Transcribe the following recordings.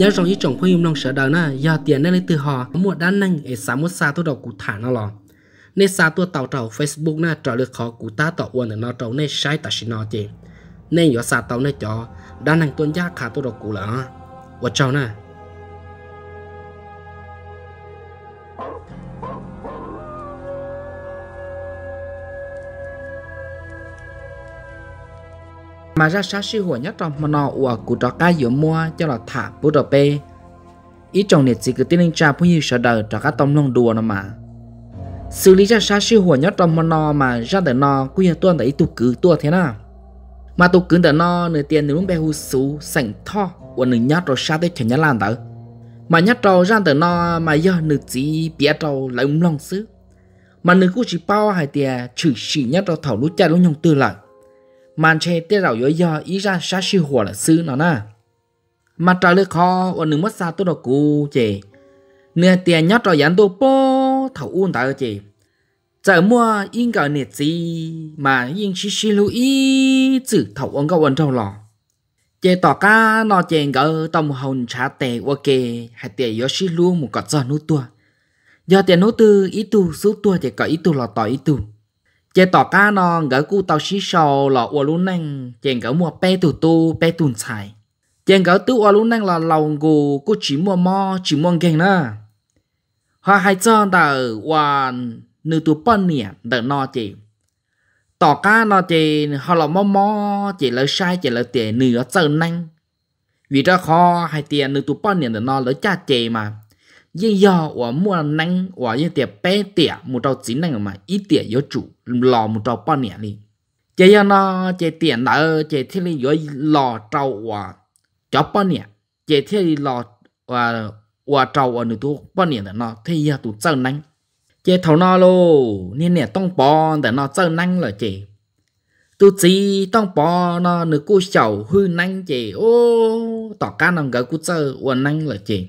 ยาจองยิ่งจงพยุงมองเสดานะยาเตียนได้เลยตือหอหมวดด้านหนึ่งเอสามุสซาตัวดอกกุฐานนั่นหรอในซาตัวเต่าเต่าเฟซบุ๊กน่าจอดเลือกขอกุต้าต่ออ้วนหรือนอเต่าในใช้ตัดชินอเจในยอซาเต่าในจอ ด้านหนึ่งตัวยากขาตัวดอกกุเหรอว่าเจ้าน่ะ mà ra sát sư hồi nhất trong mà nọ của cụ trò cá giữa mua cho là thả bố trò bê ý chồng nhiệt gì cứ tin linh cha phu như sợ đời trò cá tông lông đùa nó mà xử lý ra sát sư hồi nhất trong mà nọ mà ra đời nọ quy hạt tuân tại ý tụ cứ tua thế nào mà tụ cứ đời nọ nửa tiền nửa bé hú sú sảnh thọ của nửa nhát rồi sát tới chẳng nhát làn tới mà nhát trâu ra đời nọ mà giờ nửa chỉ bia trâu lại um lòng xứ mà nửa cũng chỉ bao hai tiền chửi chỉ nhát trâu thảo lũ cha lũ nhông tư lại màn che tiết rào yếu do ý ra xa sư hùa là sư nó nè mà trả lời khó và nửa mất xa tôi đọc cụ chị nửa tiền nhót trò dán tôi bố thảo uôn tại chị giờ mua yên cả nhiệt gì mà yên xí xí lưu ý chữ thảo uôn gạo uôn trâu lò chị tỏ cá nó chèn ngỡ tông hồn trả tệ ok hay tiền yếu xí lưu một cọt giò nút tua do tiền nút tư ý tu số tua thì có ý tu lò tỏ ý tu chế tỏ cá non gỡ cu tàu xí sầu lọ ua lún năng chèn gỡ mua pe tù tu pe tùn xài chèn gỡ tu ua lún năng là lầu gù cô chỉ mua mò chỉ mua ghen nữa hoa hai chân tờ ua nữ tu bận nè đỡ nó chị tỏ cá nó chị họ là mò mò chị lỡ sai chị lỡ tiền nửa chân năng vì ra kho hai tiền nữ tu bận nè đỡ nó lỡ cha chị mà yên yo và mua năng và yên tiệp bé tiệp một tàu chín năng mà ít tiệp yếu chủ lò một tàu bao nẻ đi chỉ yên nó chỉ tiệp nợ chỉ thiết này yếu lò trâu và chó bao nẻ chỉ thiết lý lò và và trâu và nửa tu bao nẻ là nó thì yên tu chơi năng chỉ thầu nó lô nên nè tông bò để nó chơi năng là chỉ tu chỉ tông bò nó nửa cu sầu hư năng chỉ ô tỏ cá nằm gỡ cu chơi và năng là chỉ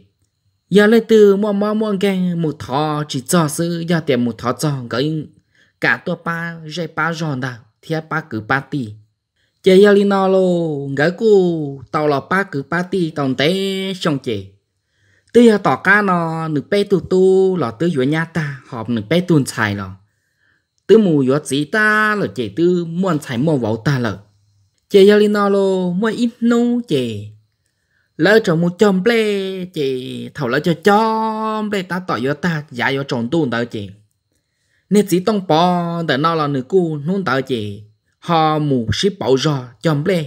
giờ lấy từ mua mua mua cái một thò chỉ cho sự giờ tiền một thò cho cái cả tua ba dây ba giòn đã thì ba cứ ba tỷ chị giờ đi nó lô gái cô tàu là ba cứ ba tỷ tàu té xong chị từ là tỏ ca nó nửa bé tu tu là từ dưới nhà ta họp nửa bé tuôn xài rồi từ mù dưới chỉ ta là chị từ muốn xài mua vào ta lợ chị giờ đi nó lô mua ít nô chị lỡ trong một chồng ple chị thầu lỡ cho chồng ple ta tỏ vô ta giả vô trộn tu tờ chị nên chỉ tông bò tờ nó là nữ cu nôn tờ chị họ mù ship bảo giờ chồng ple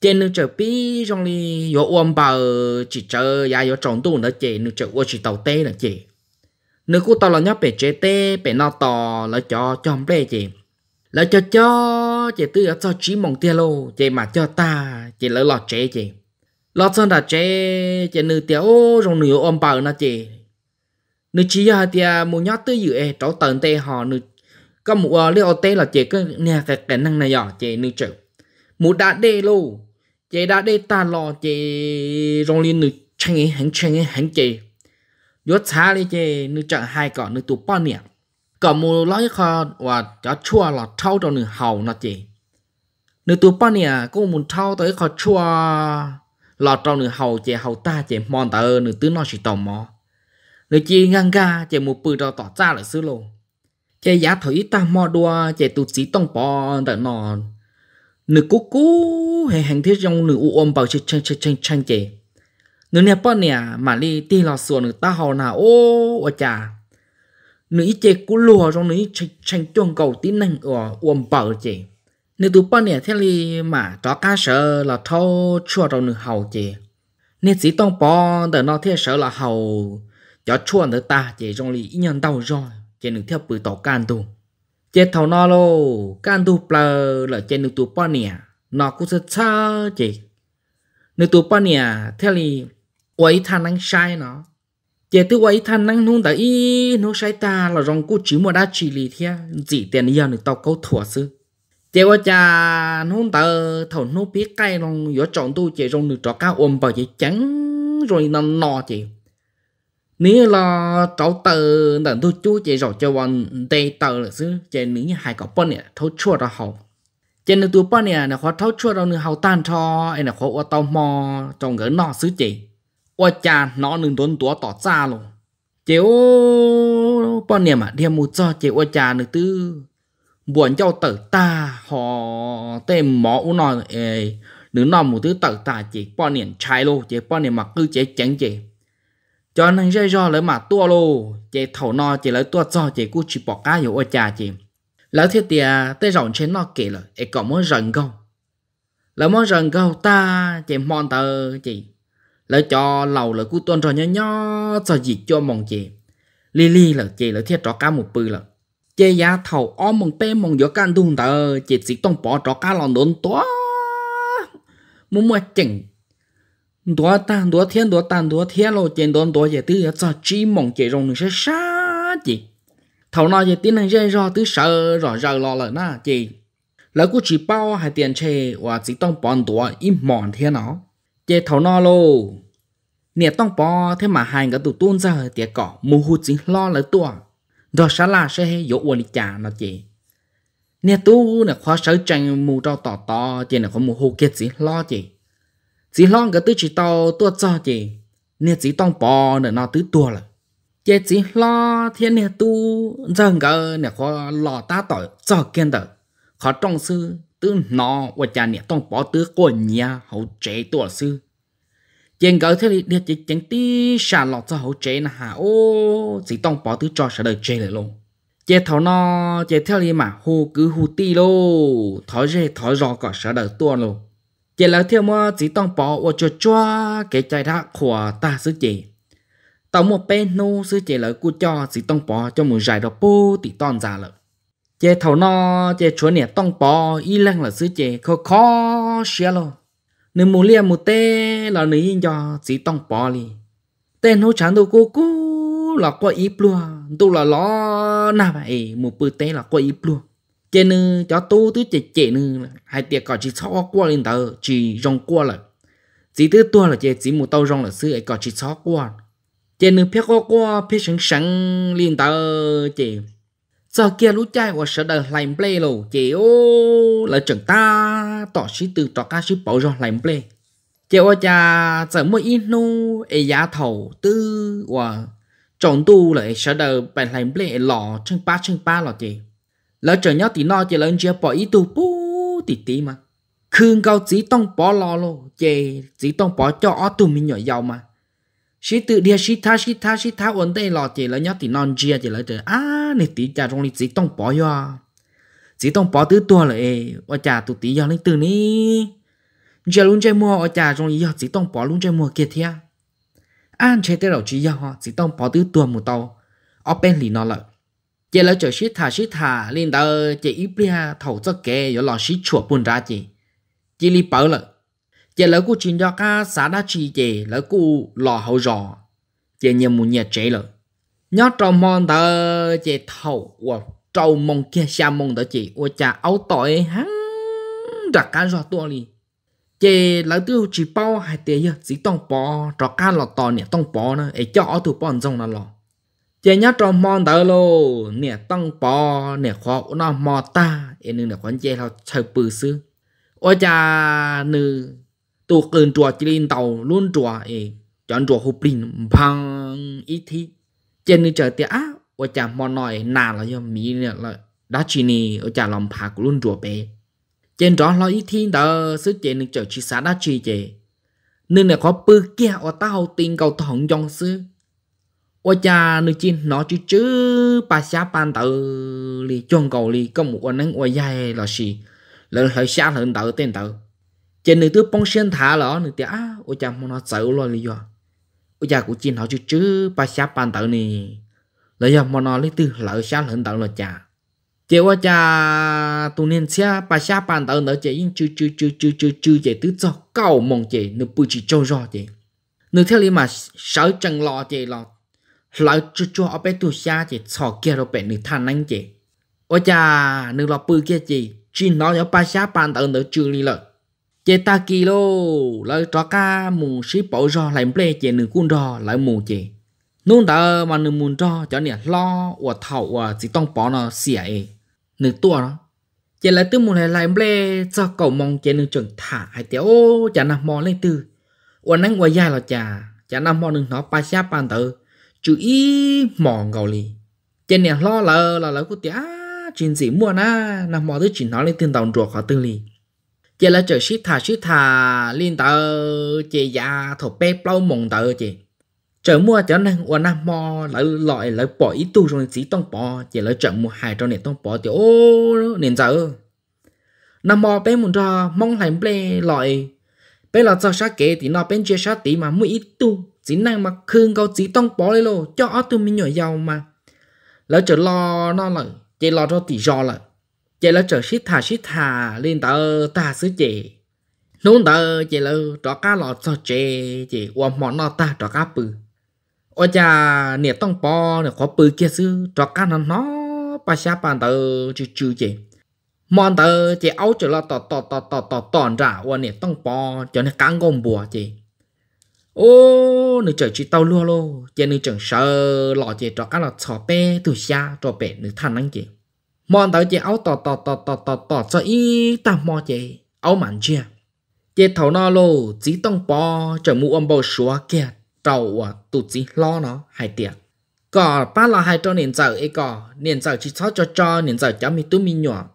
trên nước trời pi trong ly vô ôm bờ chỉ chờ giả vô trộn tu tờ chị nước trời ua chỉ tàu tê là chị nữ cu tàu là nhóc bể chế tê bể nó tò lỡ cho chồng ple chị lỡ cho cho chị tư ở cho trí mong tia lô chị mà cho ta chị lỡ lọt chế chị lọt chân đã chế chế nửa tiểu rồi nửa ôm bờ nó chế nửa chỉ giờ à, thì à, mua nhát tới dự e trổ tận tê họ nửa có mua ờ, lấy ô tê là chế cái nhà cái cái năng này giờ à, chế nữ chịu mua đã đê lô chế đã đê ta lo chế rồi liên nửa chăng ấy hẳn chăng ấy hẳn chế yết xa đi chế nửa chợ hai cọ nửa tụ bao nhiêu cọ mua lấy kho và cho chua là thâu cho nửa hậu nó chế nửa tụ bao nhiêu cũng muốn thâu tới kho chua lò trong nửa hầu chè hầu ta chè mòn ta ơ nửa tứ nó chỉ tò mò nửa chi ngang ga chè một bự trâu tỏ ra là xứ lô chè giá thổi ta mò đua chè tụt xí tông bò tận nò nửa cú cú hè hành thiết trong nửa u ôm bảo chơi chăng chăng chăng chăng chè nửa nẹp bò nè mà đi ti lò sùa nửa ta hầu nào ô ở chà nửa chè cú lùa trong nửa chăng chăng chuông cầu tí năng ở ôm bảo chè nếu tu bao nhiêu thế li mà cho cá sợ là thâu chua đầu nửa hầu chị nên chỉ tông bò để nó thế sợ là hầu cho chua nữa ta chị trong li nhân đau rồi chị nửa theo bự tổ can tu chị thầu nó lô can tu bờ là chị nửa tu bao nhiêu nó cũng sẽ xa chị nửa tu bao nhiêu thế li quấy than năng sai nó chị tự quấy than năng nung tại ý nó sai ta là rong cú chỉ mà đã chỉ li thế chỉ tiền giờ nửa tàu câu thua xứ chỉ có cha nôn tờ thầu nô biết cái lòng giữa chọn tu chỉ rong được trọ cao ôm vào chỉ trắng rồi nằm nọ chị nếu là cháu tờ đàn tu chú chỉ rồi cho bọn tê tờ là xứ nếu như hai cậu bọn này thấu chua ra hậu chỉ nữ tu bọn này là khó thấu chua ra nữ hậu tan cho anh là khó ô tao mò trong gỡ nọ xứ chị ô cha nọ nữ tuấn tuổi tỏ ra luôn chỉ ô bọn này mà đem một cho chị ô cha nữ tư buồn cho tử ta họ tên mỏ u nó ê nữ nó một thứ tử ta chỉ bao niệm trái lô chỉ bao niệm mà cứ chỉ chẳng chỉ cho nên rơi do lấy mà tua lô chỉ thầu nó chỉ lấy tua cho chỉ cứ chỉ bỏ cá hiểu ở cha chỉ lấy thiết tiền tê rộng trên nó kể là ê còn muốn rần câu lấy muốn rần câu ta chỉ mòn tờ chỉ lấy cho lầu lấy cứ tuân rồi nhớ nhớ cho gì cho mong chỉ li li lỡ chỉ lỡ thiết trò cá một bự lỡ chế giá thầu o mong pe mong gió can đun tờ chỉ chỉ tông bỏ trọ cá lòng đốn tua muốn mua chỉnh đua tan đua thiên đua tan đua thiên lo chế đốn đua chế tư cho chi mong chỉ rong sẽ xa chị thầu nói chế tin này rõ tư sợ rõ rờ lo lợn na chị lỡ cũng chỉ bao hai tiền chê và chỉ tông bỏ đua im mòn thiên nó chế thầu nó lô nè tông bỏ thế mà hai cái tụ tuôn ra tiệt cỏ mù hụt chính lo lỡ tuồng do xá là sẽ dỗ ô lì chả nó chị nè tu nè khó sở tranh mù trao tỏ tỏ chị nè khó mù hô kết gì lo chị chỉ lo cái tư chỉ tao tua cho chị nè chỉ tông bò nè nó tứ tua là chị chỉ lo thiên nè tu dần cái nè khó lo ta tỏi cho kiên tử, khó trong sư tư nó và cha nè tông bò tứ của nhà hậu chế tua sư chén gỡ thế thì chỉ chén tí xả lọt cho hậu chế nè hà ô chỉ tông bỏ thứ cho xả đời chế lại luôn chế thảo nó chế theo gì mà hù cứ hù tí lô thói rê thói rò cả xả đời tuôn luôn chế lại theo mà chỉ tông bỏ ô cho cho cái trái đá của ta xứ chị tao một bên nô xứ chế lại cu cho chỉ tông bỏ cho một giải đó bô thì toàn già lợ chế thảo nó chế chúa nè tông bỏ y lăng là xứ chế khó khó xia luôn nếu muốn liệm một tê là nếu cho chỉ tông bỏ đi, tên nấu chán đồ cô cô là có ít luôn, tu là lo na vậy một bữa tê là có ít luôn, trên nữ cho tu thứ chế chế nữ hai tiệc có chỉ sáu qua lên tờ chỉ rong qua là chỉ thứ tua là chế chỉ một tàu rong là xưa ấy có chỉ sáu qua trên nữ phía qua qua phía sáng sáng lên tờ chế giờ kia lũ chai của sở đời làm play lô chị ô là chẳng ta tỏ sĩ từ tỏ ca sĩ bảo rồi làm play chị ô cha giờ mới in nu e giá thầu tư và chọn tu là sở đời bạn làm play lò chân ba chân ba lò chị lỡ chờ nhau thì no chị lớn chưa bỏ ý tu bú tí tí mà khương cao chỉ tông bỏ lò lô chị chỉ tông bỏ cho ở tù mình nhỏ giàu mà sĩ tự địa sĩ tha sĩ tha sĩ tha ổn đây lọ chỉ là nhớ thì non chia chỉ là trời à nè tí cha trong lịch chỉ tông bỏ yo chỉ tông bỏ tứ tua lại ở cha tụ tí yo lên từ ní giờ luôn chơi mua ở cha trong yo chỉ tông bỏ luôn chơi mua kia thia an chơi tới đầu chỉ yo chỉ tông bỏ tứ tua một tàu ở bên lì nó lợi chỉ là trời sĩ tha sĩ tha lên đời chỉ ít bia thầu cho kẻ yo lọ sĩ chuột buồn ra chỉ chỉ li bảo lợi giờ lỡ cô chuyện cho cá xã đã chi về lỡ cô lò hậu rò giờ nhiều muốn nhà trẻ rồi nhớ trong mong tờ chị thầu wow trong mong kia xa mong tờ chị ô cha áo tội hắn đặt cá rò tua đi chị lỡ tiêu chỉ bao hai tiền giờ chỉ tông bỏ trò cá lò to nè tông bỏ nữa ấy cho áo thủ bọn rồng là lò chị nhớ trong mong tờ lô nè tông bỏ nè khó nó mò ta ấy nương nè con chị là trời bự xứ ôi cha nữ tu cơn chùa chỉ tàu luôn chùa ấy chọn chùa hộp pin bằng ít thì trên nơi trời tiệt á ở chả mòn nói nà là do mỹ là đã chỉ nè ở chả lòng phá của luôn chùa bé trên đó lo ít thì đó sức trên nơi chợ chỉ xã đã chỉ chế nên là có bư kia ở tàu tin cầu thòng dòng sư ở chả nơi trên nó chứ chứ bà xã bàn tự li chọn cầu li có một anh ấy ở dài là gì lỡ hơi xa hơn tự tên tự trên nữ tứ bông sen thả lọ nữ tía à, ôi cha muốn nó sợ lo lý do ôi cha của chín họ chứ chứ ba xa bàn tợ nè lấy do muốn nó lấy tư lỡ xa lợn tợ lo cha chỉ ôi cha tu niên xe ba xa bàn tợ nữa chị nhưng chứ chứ chứ chứ chứ chứ chị tứ cho cầu mong chị nữ bùi chỉ trâu rõ chị nữ theo lý mà sợ chẳng lo chị lo lỡ chú chú ở bên tu xa chị sợ kia rồi bên nữ than anh chị ôi cha nữ lo bùi kia chị chỉ nói ở ba xa bàn tợ nữa chưa lý lợi chế ta kỳ lô lại trò ca mù sĩ bỏ rò lại ple chế nửa cuốn rò lại mù chế nôn ta mà nửa mù rò cho nè lo và thầu và chỉ tông bỏ nó xỉa ấy nửa tua đó chế lại tư mù này lại ple cho cầu mong chế nửa chuẩn thả hay tiểu ô chả nằm mò lên tư và nắng và dài là chả chả nằm mò nửa nó pa xa pan tử chú ý mò gầu lì chế nè lo là là lỡ của tía chuyện gì mua na nằm mò tới chỉ nói lên tiền đồng ruột họ tư lì chỉ là chờ ship thà ship thà liên tờ chị già thổ bê plau mộng tờ chị chờ mua cho nên qua năm mò lại loại lại bỏ ít tu rồi chỉ tông bỏ chỉ là chờ mua hai trong nền tông bỏ thì ô nên giờ năm mò bé muốn ra mong lại bê loại bê là cho sát kế thì nó bên chưa sát tí mà mua ít tu chỉ năng mà khương câu chỉ tông bỏ lên lô cho ở tu mình nhỏ giàu mà lỡ chờ lo nó lại chỉ lo cho tỷ do lại chị là trở xít thà xít thà lên tờ ta xứ chị luôn tờ chị là trọ cá lọ cho chị chị qua món nó ta trọ cá bự ôi cha nè tông po nè khó bự kia xứ trọ cá nó nó ba xa bàn tờ chữ chữ chị món tờ chị áo trở là tọ tọ tọ tọ tọ tòn ra qua nè tông po cho nên cán gom bùa chị ô nữ trời chị tao luôn luôn chị nữ chẳng sợ lọ chị trọ cá lọ xỏ bé từ xa trọ bé nữ than năng chị mòn tới chị áo tọt tọt tọt tọt tọt tọt cho y ta mò chị áo mảnh chia chị thấu nó lô chỉ tông bò trở mũ ông bầu xóa kia tàu à tụt chỉ lo nó hai tiệt cỏ ba là hai trâu nền giờ ấy cỏ nền giờ chỉ cho cho cho nền giờ cho mi tu mi nhỏ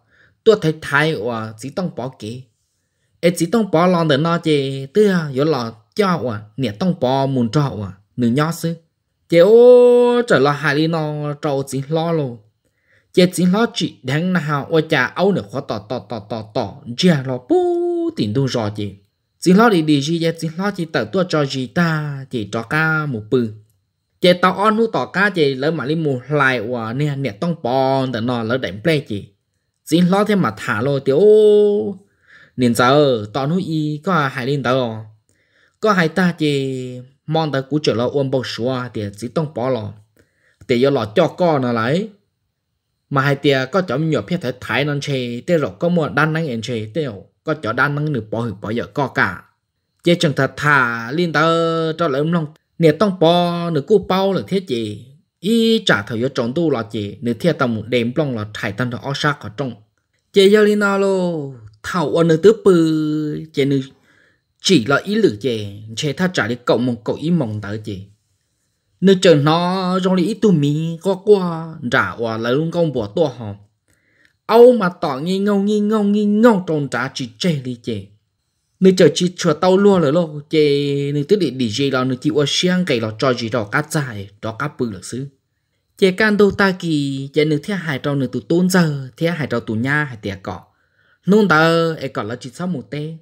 tôi thấy thái à chỉ tông bò kì ấy chỉ tông bò lo được nó chị tư à yếu lo cho à nền tông bò muốn cho à nửa nhỏ xứ chị ô trở lo hai đi nó trâu chỉ lo luôn giờ chỉ lo chị đang nào hào cha nhà âu nữa khó tỏ tỏ tỏ tỏ tỏ giờ lo bố tiền đâu rồi chị chỉ lo đi đi gì giờ chỉ lo chị tự tua cho gì ta chỉ cho ca một bự chị tao on nu tỏ ca chị lỡ mà đi một lại và nè nè tông bòn tận nọ lỡ đánh play chị chỉ lo thêm mà thả lo ô nên giờ tao nu y có hai linh tao có hai ta chỉ mong tới cú trở lo uống bầu xua thì chỉ tông bò lo thì giờ lo cho con nó lấy mà hai tia có chỗ nhiều phía thể thái non chê tê rồi có một đan năng en chê tê có chỗ đan năng nửa bỏ hử bỏ dở có cả chế chẳng thật thả liên tờ cho lại ông long nè tông bỏ nửa cu bao là thế gì ý trả thời giờ trộn tu là gì nửa thiệt tầm đệm long là thải tân ở sát ở trong chế giờ liên nó lô thảo ở nửa tứ bư chế nửa chỉ là ý lử chế chế tha trả đi cậu mong cậu ý mong tới gì nếu chờ nó trong lý tụ mi có qua trả quả là luôn công bỏ tua họ âu mà tỏ nghi ngông nghi ngông nghi ngông trong trả chỉ chê đi chê nếu chờ chỉ chờ tao luôn rồi lo chê nếu tức đi DJ là nếu chịu ở xiang cái là cho gì đó cá dài đó cá bự là xứ chê can đô ta kỳ chê nếu thiết hại trong nếu tụ tôn giờ thiết hại trong tụ nha hại tiệt cọ nôn tờ e còn là chỉ sau một tê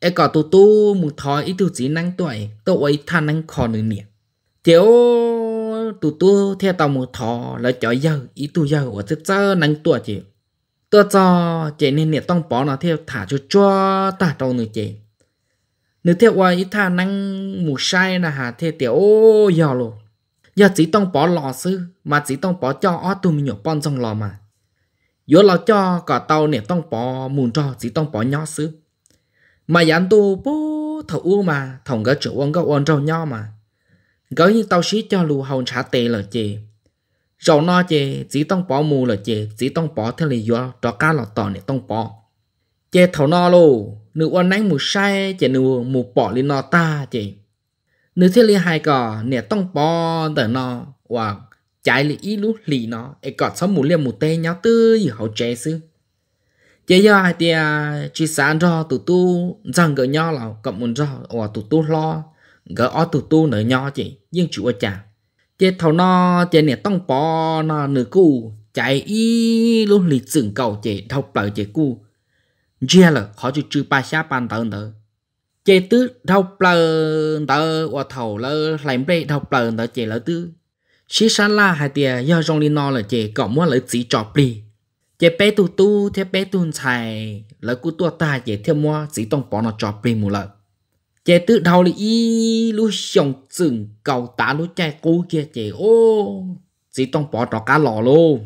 e còn tụ tu một thói ít tụ chỉ năng tuổi tụ ấy than năng khó nữa nè chiếu tụ tu theo tàu một thò là chọi giờ ý tu giờ của chức giờ nắng tua chị tôi cho chị nên niệm tông bỏ nó theo thả cho cho ta tàu nữa chị nếu theo qua ý thà nắng mù sai là hà theo tiểu giờ luôn giờ chỉ tông bỏ lò sư mà chỉ tông bỏ cho ó tụi mình nhổ con trong lò mà yếu lò cho cả tàu niệm tông bỏ mùn cho chỉ tông bỏ nhỏ sư mà dán tu bố thầu u mà thòng cái chỗ ông cái ông trâu nhau mà gỡ như tao xí cho lù hồn trả tệ là chê rồi nó chê chỉ tông bỏ mù là chê chỉ tông bỏ theo lý do trò cá là tỏ để tông bỏ chê thầu no lô nữ oan nánh mù sai chê nữ mù bỏ lên nó ta chê nữ thế lý hai cò nè tông bỏ tờ nó và trái lý ý lú lì nó ấy cọt sống mù liêm mù tê nhau tư gì hậu chê sư chế do hai tia à, chỉ sáng cho tụt tu rằng gỡ nhau là cộng muốn cho và tụt tu lo gỡ ở tù tu nở nho chị nhưng chủ ở chả chế thầu nó chế nè tông bò nó nửa cu chạy y luôn lì chừng cầu chế thầu bờ chế cu chia là khó chỉ trừ ba xa bàn tờ nở chế tứ thầu bờ tờ và thầu lơ làm bê thầu bờ nở chế lỡ tứ xí xa la hai tia do rong đi nó là chế cọ mua lỡ chỉ trọ bì chế bé tu tu thế bé tu chạy lỡ cú tua ta chế thêm mua chỉ tông bò nó trọ bì mù lợ chè tự đầu là y lu xong chừng cầu tá lu chè cố kia chè ô chỉ tông bỏ trò cá lò lô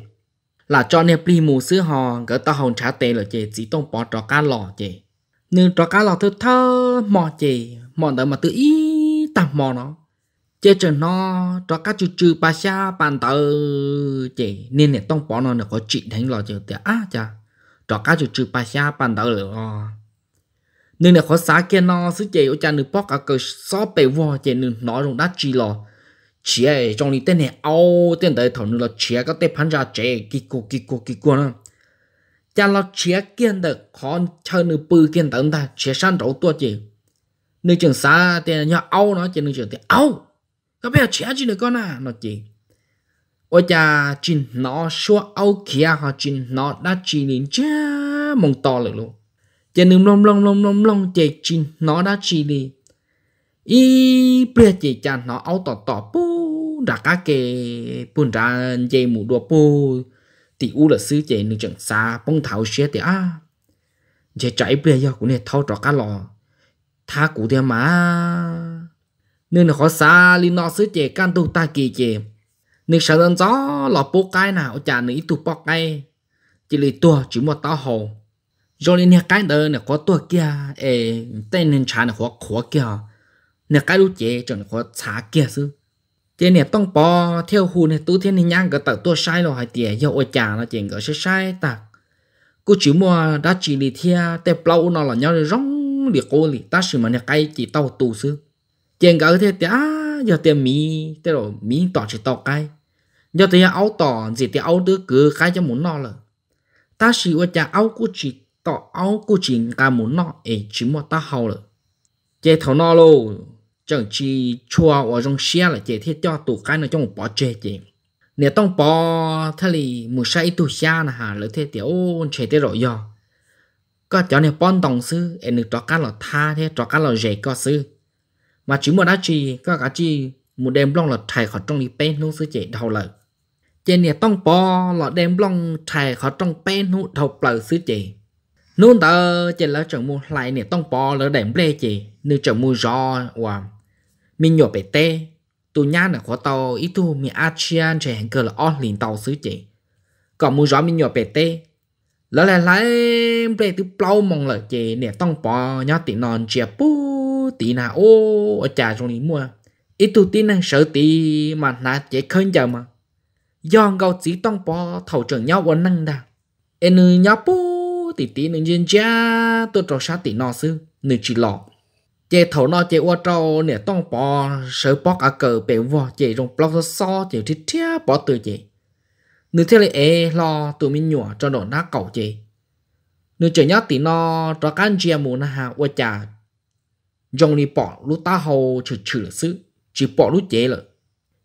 là cho nè pli mù sứ hò gỡ tao hồng trả tệ là chè chỉ tông bỏ trò cá lò chè nương trò cá lò thơ thơ mò chè mò đợi mà tự y tạm mò nó chè chờ nó trò cá chư chư ba xa bàn tờ chè nên nè tông bỏ nó nó có chị đánh lò chè à chà trò cá chư chư ba xa bàn tờ là nên là khó xã kia nó sứ chế ở cha nữ bóc cả cơ xó bể vò chế nữ nó rộng đá chì lò chỉ ấy trong đi tên này ao tên đấy thằng nữ là chỉ có tên phán ra chế kí cô kí cô kí cô nè cha lo chỉ kiên được khó chơi nữ bự kiên tận ta chế san đầu tua chế nữ trường xã tên nhà ao nó chế nữ trường tên ao các bé chỉ chỉ nữ con à nó chế ôi cha chín nó xua ao kia họ chín nó đá chì nín cha mông to lực luôn chân nương long long long long long chạy chín nó đã chỉ đi ý bia chỉ chăn nó áo tỏ tỏ bù đã cá kề bùn ra dây mù đuôi bù thì u là sứ chạy nương chẳng xa bông thảo xé thì à chạy chạy bia giờ cũng này thao trọ cá lò tha cụ thế mà nương là khó xa li nó sứ chạy can tu ta kỳ chạy nương sợ đơn gió lọ bố cái nào chả nương ít tu bọc cái chỉ lì tua chỉ một tao hồ rồi lên nhà cái đó là có tua kia ê tên nên cha là khó khó kia nhà cái lúc chế cho nó khó xả kia chứ thế này tông bò theo hù này tú thiên này nhang cái tờ tua sai rồi hay tiền do ôi chả nó chuyện cái sai sai tạc cô chỉ mua đã chỉ đi theo tép lâu nó là nhau rong đi cô lì ta sử mà nhà cái chỉ tàu tù chứ chuyện cái thế tía giờ tiền mì thế rồi mì tỏ chỉ tàu cái giờ tiền áo tỏ gì tiền áo đứa cứ cái cho muốn nó là ta sử ôi chả áo cô chỉ tỏ áo cô chỉ ca muốn nọ ấy chỉ một ta hầu rồi chế thầu nọ lô chẳng chỉ chua ở trong xe là chế thiết cho tụ cái nó trong một bỏ chế chế nếu tông bỏ thay thì một sai tụ xe là hà lỡ thế tiểu chế thế rồi giờ, có cháu này bón đồng sư em được cho cá là tha thế cho cá là dễ có sư mà chỉ một đã chỉ có cả chỉ một đêm long là thầy khỏi trong đi bên luôn sư chế đầu lợi trên nè tông bỏ là đêm long thầy khỏi trong bên hụ đầu lợi sư chế nôn tờ chỉ là chồng mua lại nè tông bò lỡ đèn ble chỉ nên chồng mua giò và mình nhổ bể tê tụ nhá là khó tàu ít tu mình asean chỉ hàng cơ là on liền tàu xứ chỉ còn mua giò mình nhổ bể tê lỡ lại lại ble từ plau mong lỡ chỉ nè tông bò nhá tị non chia pu tị nào ô ở trà trong này mua ít thu tin năng sợ tị mà nà chỉ khơi chờ mà do gạo chỉ tông bò thầu trưởng nhau quấn năng đà em nhau pu tỷ tỷ nương dân gia tôi trò sát tỷ nọ sư nương chỉ lọ chế thầu nọ chế qua trâu nè tông bò sợ bóc à cờ bể vò chế rong bóc so chế chết chia bỏ từ chế nương thế lại ế lo tụi mình nhủa cho nó nát cầu chế nương chờ nhớ tỷ nọ trò cán chia mù na hà qua cha, dòng đi bỏ lúc ta hầu chửi chửi sư chỉ bỏ lúc chế lợi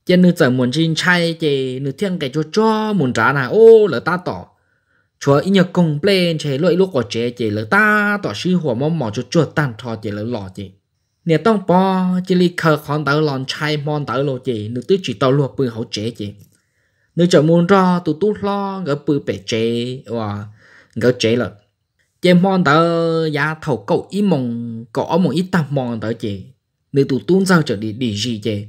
chế nương chờ muốn chinh chay chế nương thiên cái cho cho muốn trả nà ô là ta tỏ chúa ít nhờ công plane chế lỗi lúc của chế chế lỡ ta tỏ sư หัว mong mỏ cho chúa tan thọ chế lỡ lọ chế nè tông po chế li khờ khón tớ lòn chai mon tớ lô chế nữ tứ chỉ tàu lùa bự hậu chế chế nữ trở muốn ra tụ tút lo ngỡ bự bể chế và ngỡ chế lợ chế mòn tớ giá thầu cậu ít mong cỏ mong ít tam mòn tớ chế nữ tụ tún giao trở đi đi gì chế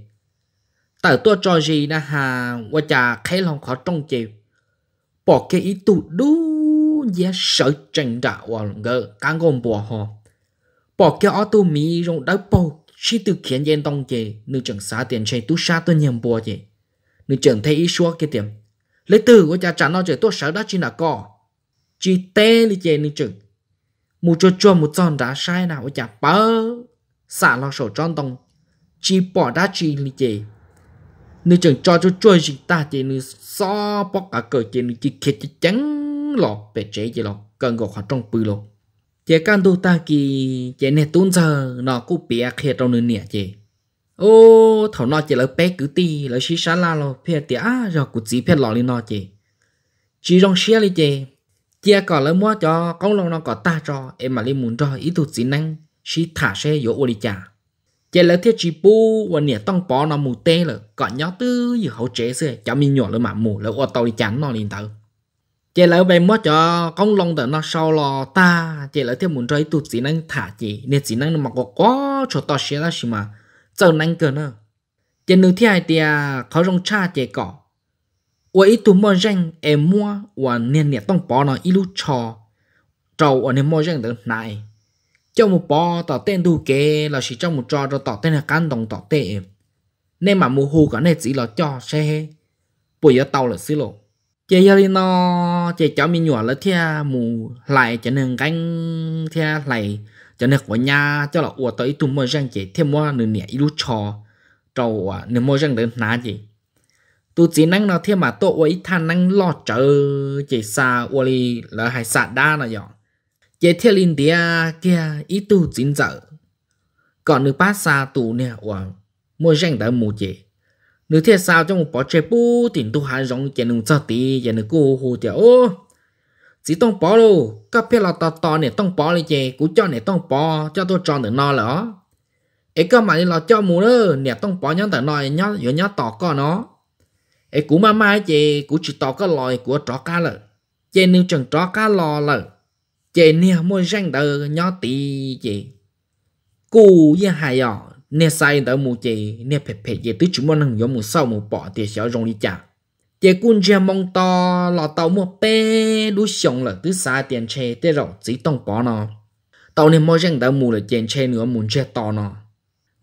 tớ tua cho gì na hà và chả khai lòng khó trong chế bỏ cái ý tụ đu giá sợ trình đạo ở ngờ cá ngôn bỏ họ bỏ cái ở tụ mi rồi đá bầu chỉ từ khiến yên tông chế nữ chẳng xá tiền chơi tu xa tôi nhầm bỏ chế nữ chẳng thấy ý số cái tiệm lấy từ của cha trả nó chơi tốt sợ đó chỉ là cò chỉ tê lý chế nữ chẳng một chỗ cho một tròn đá sai nào của cha bơ xả lo sổ tròn tông chỉ bỏ đá chỉ lý chế nữ chẳng cho cho chơi gì ta chỉ nữ so bóc cả cờ chỉ nữ chỉ khét chỉ trắng lọ bể chế chỉ lọ cần gọi họ trong bự lọ chỉ can đôi ta kì chỉ nè tuôn giờ nọ cũng bịa khét trong nữ nè chỉ ô thảo nọ chỉ là bé cứ ti là xí xá la lọ phía tía rồi cũng chỉ phía lọ lên nọ chỉ chỉ trong xe lên chỉ chỉ có lấy mua cho con lòng nó có ta cho em mà lên muốn cho ít tu chỉ năng xí thả xe vô ô đi chả chế là thiết chỉ bu và nè tông bỏ nó mù tê là có nhó tư gì hậu chế xe cho mình nhỏ là mà mù là ô tàu đi chán nó liền tàu chế là về mất cho công long tờ nó sau lo ta chế là thiết muốn chơi tụt chỉ năng thả chỉ nên chỉ năng mà có quá cho to xe là gì mà giờ năng cơ nữa chế nữ thiết ai tia khó rong cha chế cỏ và ít tụi mò răng em mua và nè nè tông bỏ nó ít lúc trò trầu và nè mò răng tờ này cho một bò tỏ tên đủ kê là chỉ trong một trò cho tỏ tên là căn đồng tỏ tệ nên mà mù hù cả này chỉ là cho xe bây giờ tàu là xí lộ chơi giờ đi nó chơi cháu mình nhỏ là thea mù lại cho nên canh thea lại cho nên của nhà cho là ủa tới tụi mồi răng chị thêm mua nửa nẻ ít trò trâu à nửa mồi răng đến ná gì tôi chỉ năng nó thêm mà tôi ít than năng lo chờ chị xa ủa đi là hải sản đa là giọng chế thiên linh tía kia ý tu chính dở còn nữ bát sa tù nè và mua danh đã mua chế nữ thiệt sao trong một bỏ chế bu tiền tu hai rong chế nung sao tí chế nữ cô hồ chế ô chỉ tông bỏ lô các phía là to to nè tông bỏ lên chế cú cho nè tông bỏ cho tôi cho nè no lỡ ấy cơ mà là cho mù đó nè tông bỏ nhắn tại nói nhớ nhớ nhớ tỏ con nó ấy cú mà mai chế cú chỉ tỏ cái lòi của trò cá lợ chế nữ chẳng trò cá lò lợ chị nè mua răng tờ nhỏ tí chị cù với hai ọ nè sai tờ mù chị nè phê phê chị tứ chúng mong năng giống mù sau mù bỏ thì xéo rong đi chả chị cun chia mong to lò tàu mua bê đu xong là tứ xa tiền chê tê rộng chỉ tông bỏ nó tàu nè mua răng tờ mù là tiền chê nữa muốn chê to nó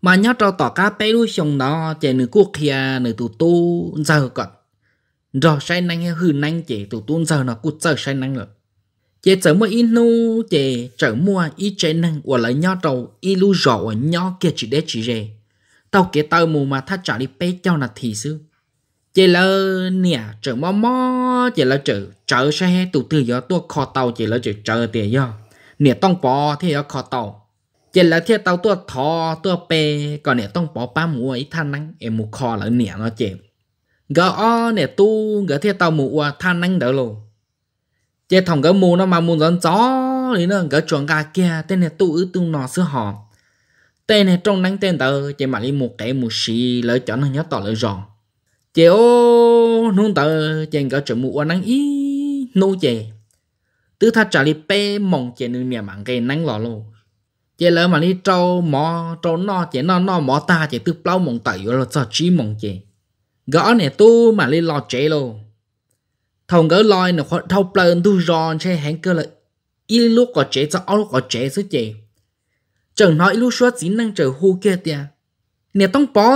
mà nhớ trâu tỏ cá bê đu xong đó chị nữ quốc kia nữ tù tu giờ cận rồi sai năng hư năng chị tù tu giờ nó cút giờ sai năng rồi chế trở mua inu chế trở mua ít chế năng của lại nhau đầu ilu rõ của nhau kia chỉ để chỉ rề tàu kia tàu mù mà thắt trả đi pe cho là thì sư chế lơ nè trở mò mò chế lơ trở trở xe tụ từ gió tua kho tàu chế lơ trở trở tiền gió nè tông bò thì ở kho tàu chế lơ thiệt tàu tua thò tua pe còn nè tông bò ba mù ít than nắng em mù kho là nè nó chế gỡ nè tu gỡ thiệt tàu mù qua than nắng đỡ luôn chế thòng gỡ mù nó mà mù dẫn gió thì nó gỡ chuẩn gà kia tên này tu ứ tu nọ xưa họ tên này trong đánh tên tờ chế mà đi một cái một xì lỡ chọn nó nhớ tỏ lỡ giòn chế ô nôn tờ chế gỡ chuẩn mù nắng ý nô chế tứ tha trả đi pe mong chế nương nhà mạng cái nắng lò lô chế lỡ mà đi trâu mò trâu no chế no no mò ta chế tư plau mong tẩy rồi cho chi mong chế gõ này tu mà đi lo chế luôn thông gỡ loi nó khó thâu plơn tu ròn chơi hẹn cơ là ít lúc có chế cho ông có chế sức chế chẳng nói lúc xóa chỉ năng trở hô kia tiệt nè tông bỏ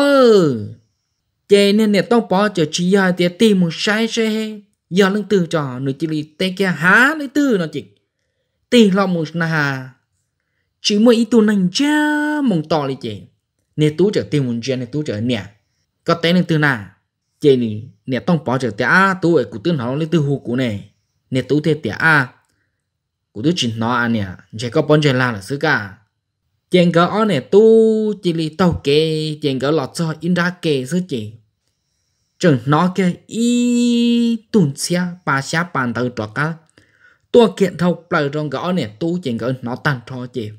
chế nè nè tông bỏ chờ chỉ giờ tiệt tìm một sai chơi giờ lưng từ trò nó chỉ bị tê kia há lấy từ nó chỉ tìm lo một nà hà chỉ mới ít tu năng cha mong to lấy chế nè tú trở tìm một chuyện nè tú trở nè có tên từ nào chế nè nè tông bỏ chở tia a tú ấy cụ tư nó lấy tư hù cụ nè nè tú thế tia a cụ tư chỉ nói à nè chế có bón chế la là sứ cả chế có ở nè tú chỉ li tàu kê chế có lọt cho in ra kê sứ chị, chừng nó kê y tuần xia ba xia bàn tàu trọ cá tua kiện thâu plei trong gõ nè tú chế có nó tan trò chị,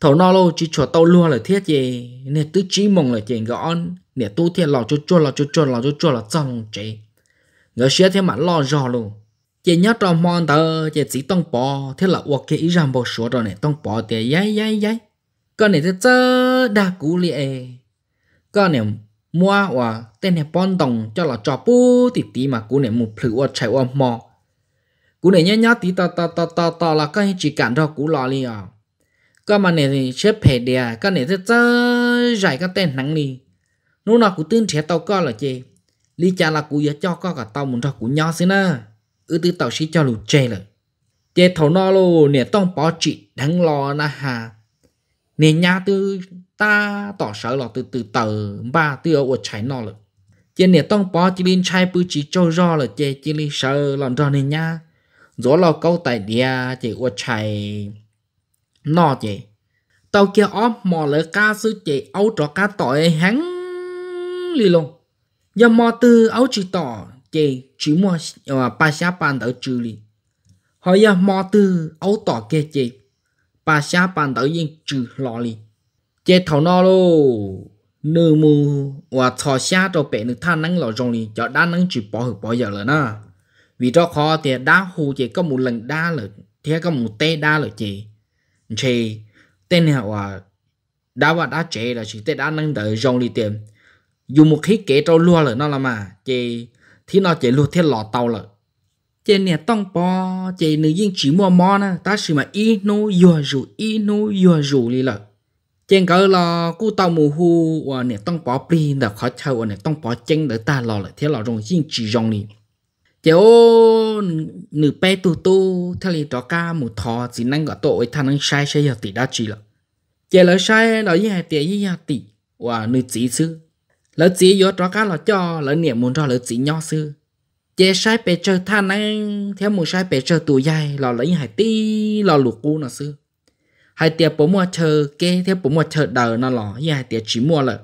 thầu nó lâu chỉ cho tàu lua là thiết chế nè tứ chỉ mong là chế gõ nè tu thiên lò cho cho lò cho cho lò cho cho lò trong chị ngỡ xía thế mà lo rõ luôn chị nhớ trong mòn tờ chị chỉ tông bò thế là uộc kia ý rằng bộ số rồi này tông bò thì yái yái yái con này thế chớ đa cú liệ con này mua và tên này bon đồng cho là cho pu tí tí mà cú này một phử và chạy qua mò cú này nhớ nhớ tí tò tò tò tò to là cái chỉ cản cho cú lò li à con mà này thì xếp hệ đè con này thế chớ giải cái tên nắng li nó nào cụ tin trẻ tàu co là chị lý cha là cụ giờ cho co cả tàu muốn cho cụ nhỏ xí na ư tư tàu xí cho lù chê rồi chê thầu no lô nè tông bỏ chị đáng lo na hà nè nhà tư ta tỏ sợ là từ từ tờ ba tư ở chảy no rồi chê nè tông bỏ chỉ linh trai bư chỉ cho ro là chê chỉ linh sợ lòng ro nè nhà, rồi lo câu tại địa chị ở chảy no chị tàu kia óp mò lỡ ca sư chị âu trò ca tội hắn lì lông giờ mò từ áo chữ tỏ chê chữ mua ờ, ba xá bàn ở chữ lì họ giờ mò từ áo tỏ kê chê ba xá bàn ở yên chữ lò lì chê thảo nó lô nữ mù và thọ xá cho bé nữ than nắng lò rong lì cho đa nắng chữ bỏ hử bỏ giờ rồi na vì đó khó thì đá hù chê có một lần đá là thì có một tê đá là chê chê tên này là đá và đá chê là chỉ tê đá nắng đợi rong lì tiền dùng một khí kế trâu lua rồi nó là mà chị thì nó chị lua thiết lò tàu rồi chị nè tông po chị nữ yên chỉ mua mò na ta chỉ mà y nô vừa rủ y nô vừa rủ đi là trên cái là cú tàu mù hù, và nè tông po pin đã khó chịu và nè tông po chân để ta lò lại thiết lò rong yên chỉ rong đi chị ô nữ bé tu tu theo lý đó ca mù thò chỉ năng gọi tội thằng năng sai sai giờ tỷ đã chỉ là chị lỡ sai đó như hai tỷ như hai tỷ và nữ chỉ chứ lỡ chỉ yếu trò cá lọ cho lỡ niệm muốn trò lỡ chỉ nho sư chế sai bề chơi than năng theo một sai bề chơi tuổi dài lọ lấy hải tí lọ lục cu nó sư hải tiệp bố mua chờ kê theo bố mua chờ đờ nó lọ như hải tiệp chỉ mua lợ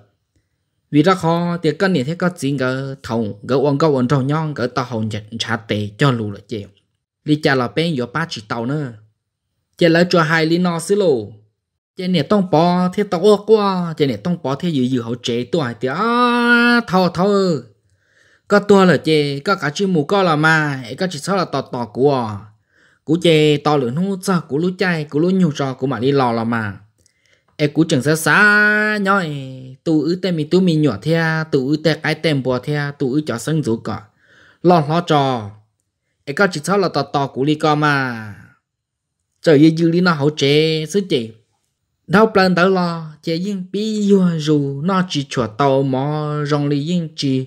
vì ra khó tiệp cân niệm theo có chỉ ngờ thòng gỡ uống gỡ uống trò nhon gỡ tao hồng nhật trả tệ cho lù lợ chèo lý cha lọ bên yếu ba chỉ tàu nữa chế lỡ cho hai lý nó sư lù chế nè tông bò thế tao ước quá chế nè tông bò thế dự dự hậu chế tuổi thì à thâu thâu có tua là chế có cả chữ mù có là mà có chỉ sao là tò tò của cú chế to lửa nó sao cú lú chay cú lú nhiều trò cú mà đi lò là mà em cú chẳng xa xa nhoi tụ ứ tên mi tụ mi nhỏ thea tụ ứ tên cái tên bò thea tụ ứ cho sân rủ cọ lò lò trò em chỉ sao là tò tò cú đi co mà trời dư dư đi nó hậu chế sứ chị đâu plan tới lo chỉ yên bi yua dù nó chỉ chùa tàu mò rong lì yên chỉ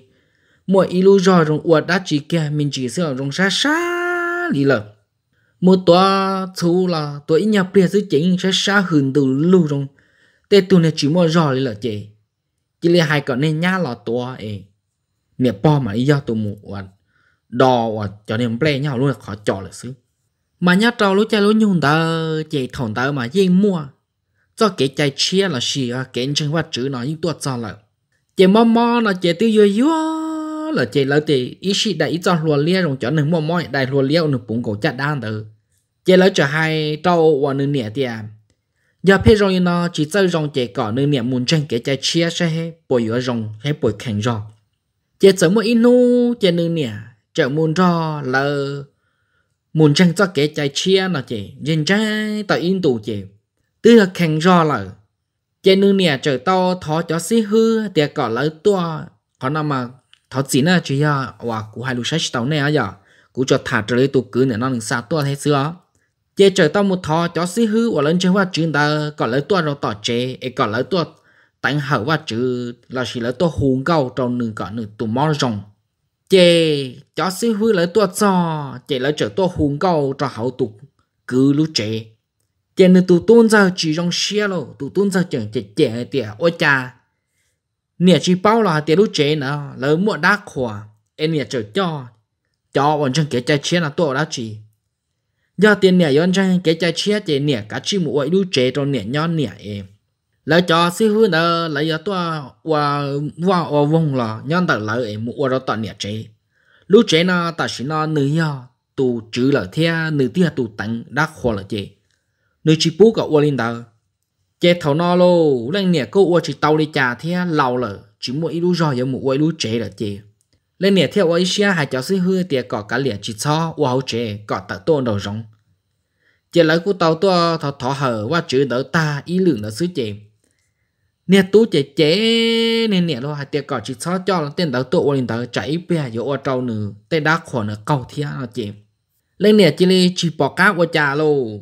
mỗi ilu rồi rong uất đã chỉ kia mình chỉ sợ rong xa xa li lợ một tòa chú là tòa ít nhà bia dưới chính xa xa hừng từ lưu rong tê tu này chỉ mua rồi lì lợ chị chỉ là hai cậu nên nhá là tòa ấy nè po mà ý do tụ mù uất đò uất cho nên ple nhau luôn là khó chọn là xứ mà nhá trâu lúa chơi lúa nhung ta, chị thòng ta mà yên mua cho cái chạy chia là gì à cái chân vật chữ nó như tuột cho là chị mò mò là chị tiêu vui vui là chị lỡ thì ít xì đại ý cho luồn lia rồi cho nên mò mò đại lùa lia nó cũng cổ chặt đan từ chị lỡ cho hai tàu và nửa nẻ tiền giờ phải rồi nó chỉ cho rong chị cỏ nửa nẻ muốn chân cái chạy chia sẽ hết bồi ở rong hết bồi khánh rong chị sớm một inu chị nửa nẻ chợ muốn ro là muốn chân cho cái chạy chia là chị nhìn trái tại in tù chị tư là khánh rõ là chế nữ nè trời to thó cho xí hư tiệt cỏ lỡ tua có nào mà thó chỉ là chỉ là và cú hai lũ sách tàu này à giờ cú cho thả trở lấy tụ cứ nữa nó đừng xa tua thế xưa chế trời to một thó cho xí hư và lên chơi hoa chuyện ta cỏ lỡ tua rồi tỏ chế ấy cỏ lỡ tua tánh hậu và chứ là xí lỡ tua hùng cao trong nửa cỏ nửa tụ mò rồng chế cho xí hư lỡ tua cho chế lỡ trời to hùng cao cho hậu tụ cứ lũ chế chỉ nên tụ tôn giáo chỉ trong xe lo tụ tôn giáo chẳng chỉ trẻ trẻ ôi cha nè chỉ bao là tiền lúc chế nữa lỡ muộn đã khoa, em nè chờ cho cho bọn chẳng kể trái chia là tổ đã chỉ do tiền nè yon chẳng kể trái chia chỉ nè cả chỉ một ôi lúc chế trong nè nhon nè em lỡ cho sư hư nè lỡ giờ tôi qua qua ở vùng là nhon tờ lỡ em mua đó tận nè chế lúc chế nó ta chỉ nó nữ yo tụ chữ lỡ thea nữ tia tụ tặng đã khoa là chế nơi chỉ bố cả uo linh tờ thầu nó lô lên nè cô uo chỉ tàu đi chà thì lâu lờ chỉ mua ít lú rồi giống một uo lú chế là chế lên nè theo uo xia hai cháu sư hư tiệt cọ cả liền chỉ cho uo hậu chế cọ tạ tôn đầu rong chế lấy của tàu tua thọ thọ hở qua chữ đỡ ta ý lượng đỡ sứ chế nè tú chế chế nên nè lo hai tiệt cọ chỉ cho cho là tên đỡ tụ uo linh tờ chạy bia giữa uo trâu nử tên đá khổ nửa câu thia là chế lên nè chỉ li chỉ bỏ cá uo chà lô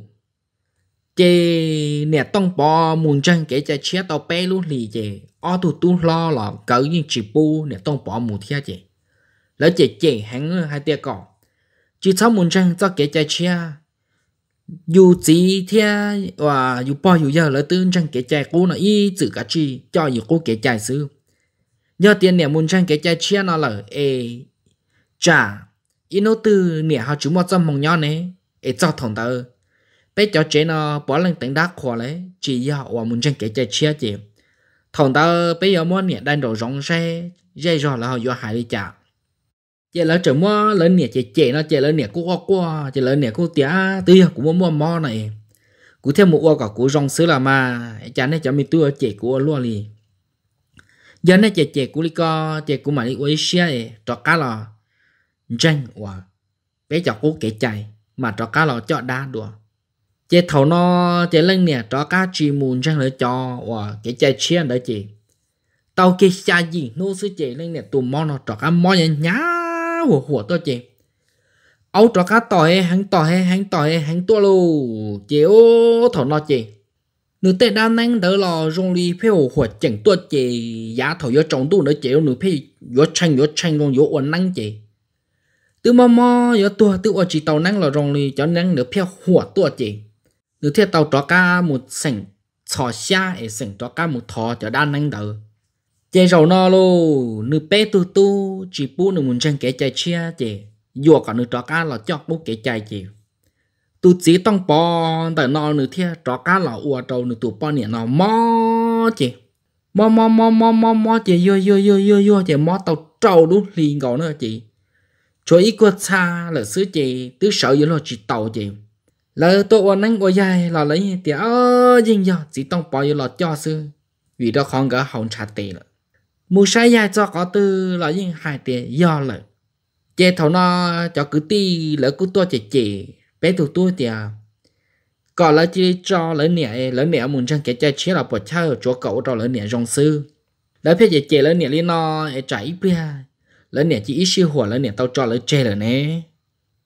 chị nè tông bò muốn chân kể cho chia tàu bé luôn lì chị ô tù tù lo là cỡ như chị bù, nè tông bò muốn thia chị lỡ chị chị hắn hai tia cỏ chỉ sau muốn chân cho kể cho chia dù chỉ thia và dù bò dù giờ lỡ tương chân kể chạy cô nó y chữ cả chi cho dù cô kể chạy xứ giờ tiền nè muốn chân kể chạy chia nó là ê chả ít nô từ nè họ chúng một trăm mong nhau nè ê cho thằng tao bây giờ chế nó bỏ lên tỉnh đá khoa lấy chỉ do họ muốn chân kể chơi chia chị thằng ta bây giờ muốn nhẹ đang đồ rong xe dây rồi là họ do hại đi chả chị lỡ chở mua lớn nhẹ chị chị nó chị lớn nhẹ qua cua chị lớn nhẹ cua tía tía cũng muốn mua mò này cú theo một mua cả của rong xứ là mà chả này chả mi tua chị của luôn lì giờ này chị chị của đi co chị của mày đi quay xe trọ cá lò chân quả bây giờ cú kể chạy mà trọ cá lò cho đá đùa chế thầu nó chế lên nè cho cá chi mùn chẳng lời cho và cái chai chiên đó chị tao cái xa gì nô sư chế lên nè tụi mò nó cho cá mò nhá nhá hùa hùa tôi chị ấu cho cá tỏi hắn tỏi hắn tỏi hắn tỏi lù chế ô thầu nó chị nữ tệ đa năng đỡ lò rong li phê hồ hùa chẳng tua chị giá thầu vô trọng tu nữa chị nữ phê vô tranh vô tranh rong vô ổn năng chị từ mò mò vô tua từ ở chỉ tàu năng lò rong li cho năng nữa phê hùa tua chị nếu thiệt tàu cho ca một sảnh trò xa ấy sảnh cho ca một thò cho đan anh đầu chế rầu no lô nữ bé tu tu chỉ bu nữ muốn chân kẻ chạy chia chị dù cả nữ cho ca là cho bu kẻ chạy chị tu chỉ tông bò tại nó nữ thiệt cho ca là uo trâu nữ tu bò nè nó mò chị mò mò mò mò mò mò chế yo yo yo yo yo chế mò tàu trâu đúng liền gạo nữa chị cho ít quá xa là xứ chị tứ sợ với lo chị tàu chị lỡ tôi ăn nắng của dài là lấy tiền dinh giờ chỉ tông bỏ là cho sư vì đó không có hồng trà tiền nữa mua sai dài cho có tư là những hai tiền do lợ chế thầu nó cho cứ ti lỡ cứ tôi chỉ chỉ bé tụi tôi tiền còn lỡ chỉ cho lỡ nẻ lỡ nẻ muốn chân cái chơi chế là bỏ chơi chỗ cậu cho lỡ nẻ rong sư lỡ phải chỉ chỉ lỡ nẻ đi nó chạy e bia lỡ nẻ chỉ ít siêu hỏa lỡ nẻ tao cho lỡ chơi lỡ nè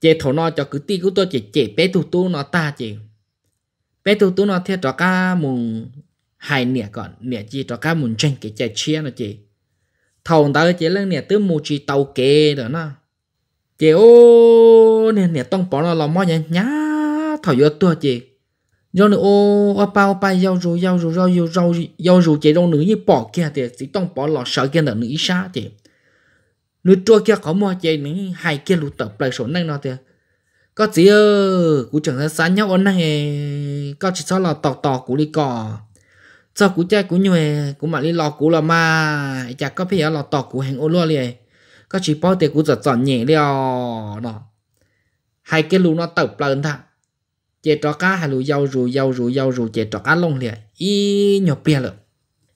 chế thổ nó cho cứ ti cứ tôi chỉ chế bé tu tu nó ta chỉ bé tu tu nó theo cho cá mùng hai nè còn nè chỉ cho cá mùng tranh cái chạy chia nó chỉ thầu ta chỉ lên nè tứ mù chỉ tàu kê đó nó chỉ ô nè nè tông bỏ nó lò mò nhá nhá thầu vô tua chỉ rồi nữa ô ô ba ô ba giao rồi giao rau giao rau giao rồi chỉ rồi nữa như bỏ kia thì chỉ tông bỏ lò sợ kia là nữa xa chỉ nuôi trôi kia có mua chạy những hai kia lụt tập lại số năng nó thì có gì ơ cú chẳng ra sáng nhau ôn năng có chỉ cho là tò tò cú đi cò cho cú cha cú nhuề cú mà đi lò cú là ma, chả có phải là tò cú hàng ô luôn liền có chỉ bao tiền cú giật giật nhẹ liò đó hai kia lũ nó tập lên thằng chế trò cá hai lũ dâu rù dâu rù dâu rù chế trò cá lông liền y nhỏ bia lợn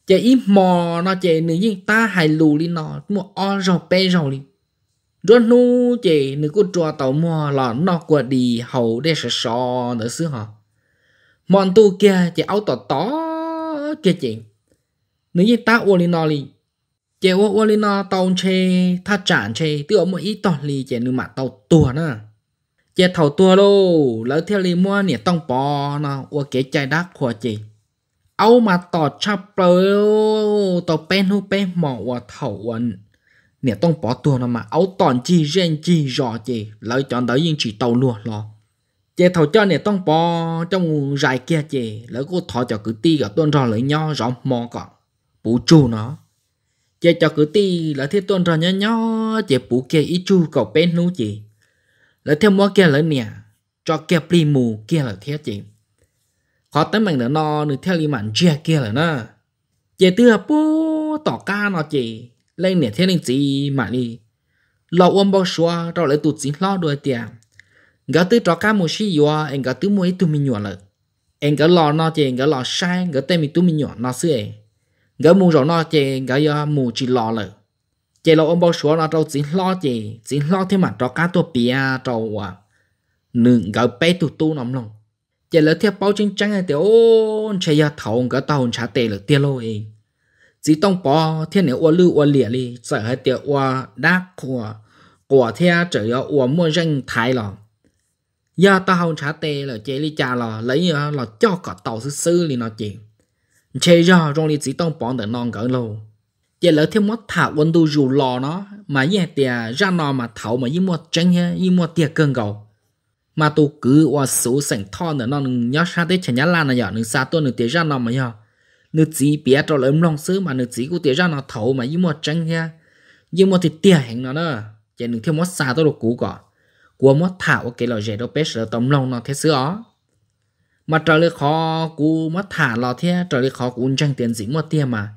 chế ít mò nó chế nữ nhưng ta hay lù đi nó mua o rồi pe rau đi rồi nu chế nữ cô trò tàu mò là nó qua đi hậu để sờ sờ nữa xứ họ mòn tu kia chế áo tỏ tỏ kia chế nữ nhưng ta ô đi nó đi chế ô ô đi nó tàu chê tha chản chê tựa một ít tỏ đi chế nữ mà tàu tua nữa chế tàu tua luôn lỡ theo lì mua nè tông bò nó ô kế chai đá của chị âu mà tỏ chắp bro tỏ bên hú bên mỏ và thầu nè tông bỏ tua nó mà âu tòn chi gen chi rõ chi lợi chọn tới nhưng chỉ tàu luôn lo chè thầu cho nè tông bỏ trong dài kia chè lỡ cô thọ cho cử ti gặp tuôn rồi lấy nho rõ mò cọ bù chu nó chè cho cử ti lỡ thế tuôn rồi nho nho chè bù kia ít chu cậu bên nú chè lỡ thêm mua kia lỡ nè cho kia pli mù kia là thế chè họ tới mình đã no nữa theo lý mạnh chia kia là nó chị tư bố tỏ ca nó chị lên nè theo linh chị mà đi lo uống bao xua rồi lại tụt chính lo đôi tiền gã tư trò ca một xí yếu anh gã tư mua tụi mình nhỏ lợ anh gã lo nó chị anh gã lo sai anh gã tên mình tụi mình nhỏ nó xưa gã mua rồi nó chị anh gã do mua chỉ lo lợ chị lo uống bao xua nó trâu chính lo chị chính lo thêm mà trò ca tụi bia trâu à nương gã bé tụt tu nằm lòng giờ lỡ theo bao chân trắng thì ôn chạy ra thầu cái tàu trả tệ là tiền ấy chỉ tông bỏ thiên này ô lưu ô lìa đi sợ hai tiền ô đá của của theo trở ra ô mua răng thái lò giờ tàu trả tệ là chế đi trả lò lấy ờ, là cho cả tàu sư sư đi nó chị chạy ra trong đi chỉ tông bỏ để non cỡ lâu giờ lỡ theo mất thả quân tu dù lò nó mà giờ tiền ra nó mà thầu mà như mua trắng như mua tiền cơn cầu mà tu cứ qua số sảnh thon nữa nó nhóc xa tết chả nhá lan này nhỏ nương xa tôi nương tiền ra nó mà nhỏ nửa chỉ bé cho lấy lòng xứ mà nửa chỉ cũng tiền ra nó thầu mà như một tranh nha như một thì tiền hẹn nó đó chỉ nương theo mất sa tôi được cũ cả của mất thảo cái lò rẻ đâu bé sợ tấm lòng nó thế xứ ó mà trở lại khó cú mất thả lò thế trở lại khó cú tranh tiền gì một tiền mà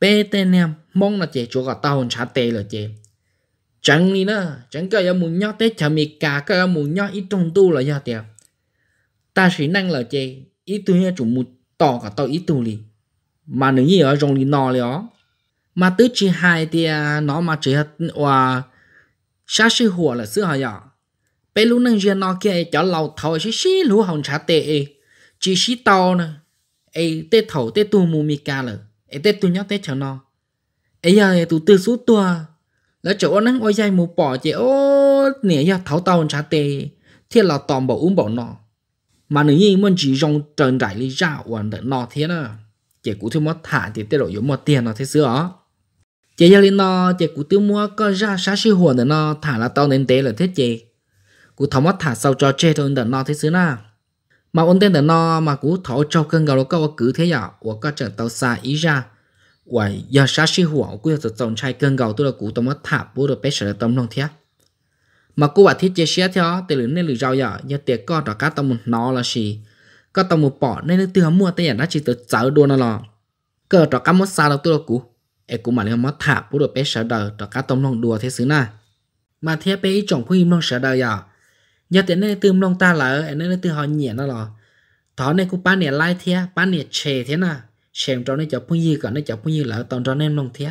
bé tên em mong là chị chúa cả tao trả tê là chị chẳng đi nữa chẳng có giống muốn nhóc tết chả mì cả có giống muốn nhóc ít trong tu là nhót tiền ta chỉ năng là chê ít tu nha chủ một tỏ cả tao ít tu li mà nếu như ở trong li nò li ó mà tứ chỉ hai thì nó mà chỉ là xa xí hùa là xứ họ nhỏ bây lúc năng riêng nó kia e cho lâu thầu xí xí lũ hồng trả tệ chỉ xí to nè ấy e tết thầu tết tu mù mì cả là ấy tết tu nhóc tết chả nó ấy e giờ tu tư số tua là chỗ nắng ôi dài mù bỏ chị ô nè ya thảo tao trả tê thế là tòm bảo uống bảo nọ mà nếu như mình chỉ rong trần trải lý ra hoàn được nọ thế nè chị cũng thiếu mất thả thì tê đổi giống mất tiền nó thế xưa ó chị gia lên nọ chị cũng tiêu mua có ra xá sư hồn nữa nọ thả là tao nên tế là thế chị cũng thảo mất thả sau cho chê thôi đợi nọ thế xưa nè mà ôn tên đợi nọ mà cũng thảo cho cân gạo nó có cứ thế nhở, của các trở tàu xa ý ra và do sa sĩ hỏa của tổ tổng trai cơn gầu tôi là cụ tổng mất thả bố được bé sở tổng long thiết mà cô bà thiết chế xe theo từ lưỡi nên lựa rau giờ nhớ tiệc con đó cá tổng một nó là gì có tổng một bỏ nên nó từ hầm mua tiền đã chỉ từ chở đua nó lò cờ đó cá mất xa đâu tôi là cụ em cụ mà liền mất thả bố được bé sở đời đó cá tổng long đùa thế xứ na mà thế bé chồng của im long sở đời giờ nhớ tiệc nên từ long ta là nên từ họ nhẹ nó lò thọ này cụ ba nè lai thế ba nè chè thế nào xem cho nên cháu phun như cả nên cháu phun như là tao cho nên lòng thiệt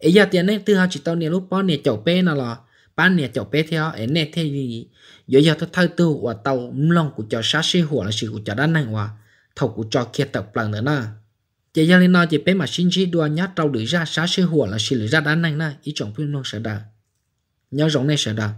ấy giờ tiền này từ hai chị tao nè lúc bao nè chậu bé nào là bán nè chậu bé theo ấy nè thế gì giờ giờ tao thay tu và tao lòng của cháu sát sĩ hùa là sự của cháu đan này hòa thầu của cháu kia tập lần nữa nè chị gia lên nói chị bé mà xin chỉ đua nhát tao lưỡi ra sát sĩ hùa là sự lưỡi ra đan này nè ý chồng phun lòng sợ đà nhớ rộng này sợ đà